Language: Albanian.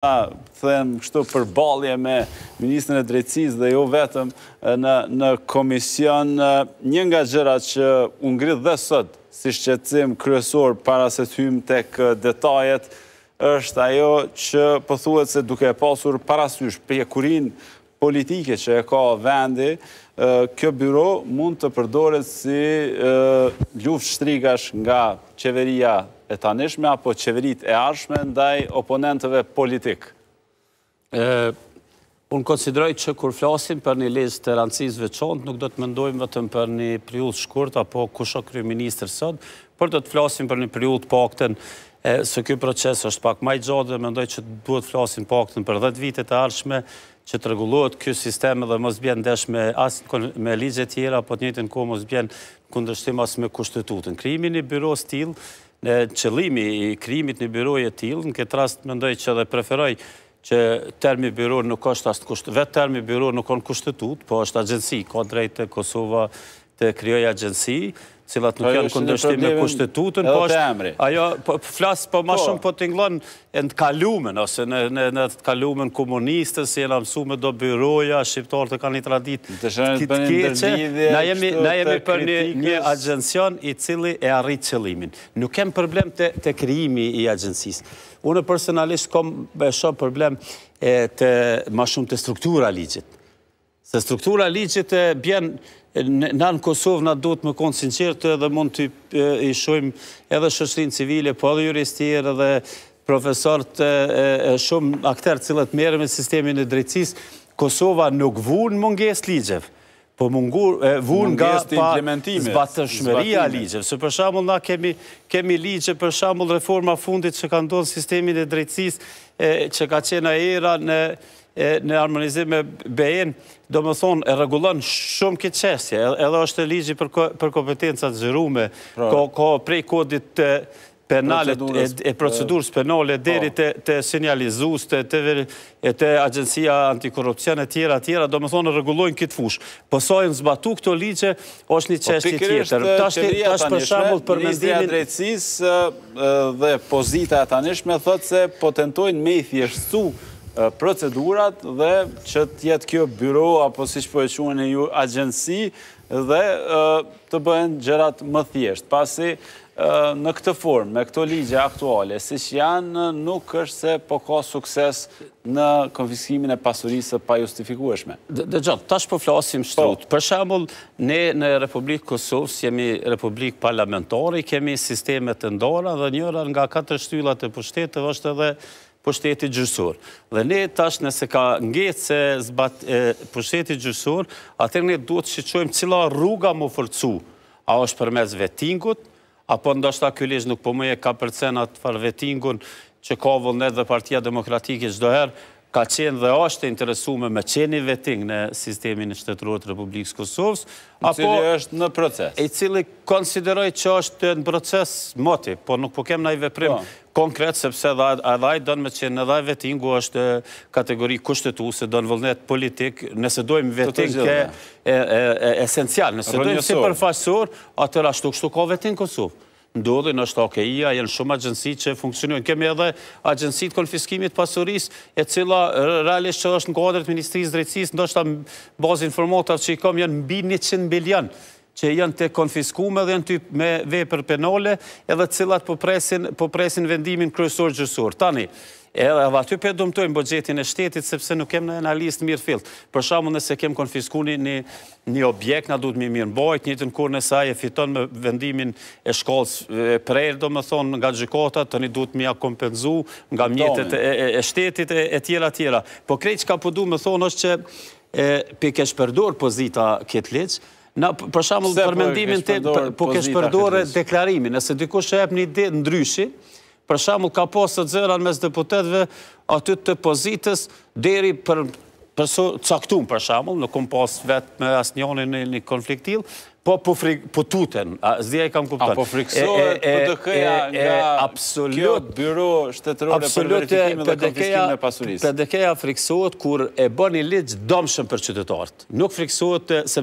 Ta thëmë kështu përbalje me Ministrën e Drecis dhe jo vetëm në komision një nga gjëra që unë gritë dhe sëtë si shqecim kryesor para se të hymë tek detajet është ajo që pëthuet po se duke pasur parasysh për politike që e ka vendi kjo byro mund të përdoret si ljuft shtrigash nga qeveria e tanishme apo qeverit e arshme ndaj oponentëve politikë? Unë konsideroj që kur flasim për një listë të rancis veçant, nuk do të mendojmë vëtëm për një priut shkurt apo kusho kryu minister sot, për do të flasim për një priut pakten po së kjo proces është pak ma i gjatë dhe mendoj që të duhet flasim pakten po për 10 vite të arshme që të regulluat kjo sisteme dhe mos bjen desh me ligje tjera, po të njëtën ko mos bjen kundrështim as me kushtetutën. Krimi një byro tjil në qëlimi i krimit një biroj e tilë, në këtë rast mendoj që dhe preferoj që termi biroj nuk është asë kushtetut, vetë termi biroj nuk është kushtetut, po është agjensi, ka drejtë Kosova, të kryoj agjensi, cilat nuk janë këndështim me kushtetutën, po është, ajo, po, flasë po ma po. shumë po t'inglon e në kalumen, ose në të kalumen komunistës, si e në mësu me do byroja, shqiptarë të ka një tradit, këtë keqe, na jemi për një agjension i cili e arrit qëlimin. Nuk kem problem të kryimi i agjensis. Unë personalisht kom shumë problem të ma shumë të struktura ligjit. Se struktura ligjit bjenë, Na në Kosovë na do të më konë sinqertë edhe mund të i shumë edhe shështinë civile, po edhe juristirë edhe profesorët shumë akterë cilët mere me sistemin e drejtsisë. Kosova nuk vunë mungesë ligjevë po mungur, vun nga pa zbatëshmëria ligjeve. Se përshamull na kemi ligje, përshamull reforma fundit që ka ndonë sistemin e drejtsis që ka qena era në harmonizim me BN, do më thonë, e regulon shumë këtë qesje, edhe është e ligjë për kompetenca zërume, pra. ko prej kodit të penalet e procedurës po, penale po. deri të sinjalizus, të agencia antikorupcion e tjera, tjera, do më thonë regullojnë këtë fush. Po zbatu këto ligje, është një po, qeshti tjetër. Tash për shambull për mendimin... Ministri Andrejtsis dhe pozita e tanishme, thëtë se potentojnë me i thjeshtu procedurat dhe që tjetë kjo byro apo si që po e quen e ju agjensi dhe të bëhen gjerat më thjesht. Pasi në këtë formë, me këto ligje aktuale, si që janë nuk është se po ka sukses në konfiskimin e pasurisë pa justifikueshme. Dhe gjatë, tash po flasim po. shtrut. Për shambull, ne në Republikë Kosovës jemi Republikë Parlamentari, kemi sistemet të ndora dhe njëra nga 4 shtyllat e pushtetëve është edhe pushteti gjyshur. Dhe ne tash nëse ka ngejtë se zbat pushteti atër ne duhet që qojmë cila rruga më fërcu, a është për mes vetingut, apo ndoshta këllisht nuk po më e ka përcenat për vetingun që ka vëllnet dhe partia demokratikit gjdoherë, ka qenë dhe është interesume me qeni veting në sistemin e shtetëror të Republikës Kosovës, apo... Cili është në proces. E cili konsideroj që është në proces moti, por nuk po kem në i veprim po. konkret, sepse edhe ajtë dënë me qenë edhe i vetingu është kategori kushtetu, se dënë vëllnet politik, nëse dojmë veting ke esencial, nëse dojmë si përfashësor, atër ashtu kështu ka veting Kosovë ndodhin, është OKI-a, janë shumë agjensi që funksionojnë. Kemi edhe agjensit konfiskimit pasuris, e cila realisht që është në kodrët Ministrisë Drejtsis, ndështë të bazë informatav që i kom janë mbi 100 milionë që janë të konfiskume dhe janë të me vepër penale edhe cilat përpresin po po vendimin kryesor gjësur. Tani, edhe aty për dëmtojmë bëgjetin e shtetit sepse nuk kem në analist mirë fillt. Për shamu nëse kem konfiskuni një objekt, na du të mi mirë mbojt, një të në kur nësa e fiton me vendimin e shkollës prejrë, do më thonë, nga gjykota, të një du të mi a kompenzu nga mjetet e shtetit e tjera tjera. Po krejt që ka përdu po më thonë është që pe ke pozita këtë leqë, Për shumë për po mendimin të po kështë përdore deklarimin, nëse dikush shë e për një ditë ndryshi, për ka posë të zëran mes deputetve aty të pozitës deri për caktum për shumë, në kom posë vetë me asë njënë në një konfliktil Po po, po tuten, a zdi e kam kuptuar. A po friksohet për të nga kjo të byro shtetërore për verifikime dhe konfiskime pasurisë? Për të friksohet kur e bë një ligjë domshëm për qytetartë. Nuk friksohet se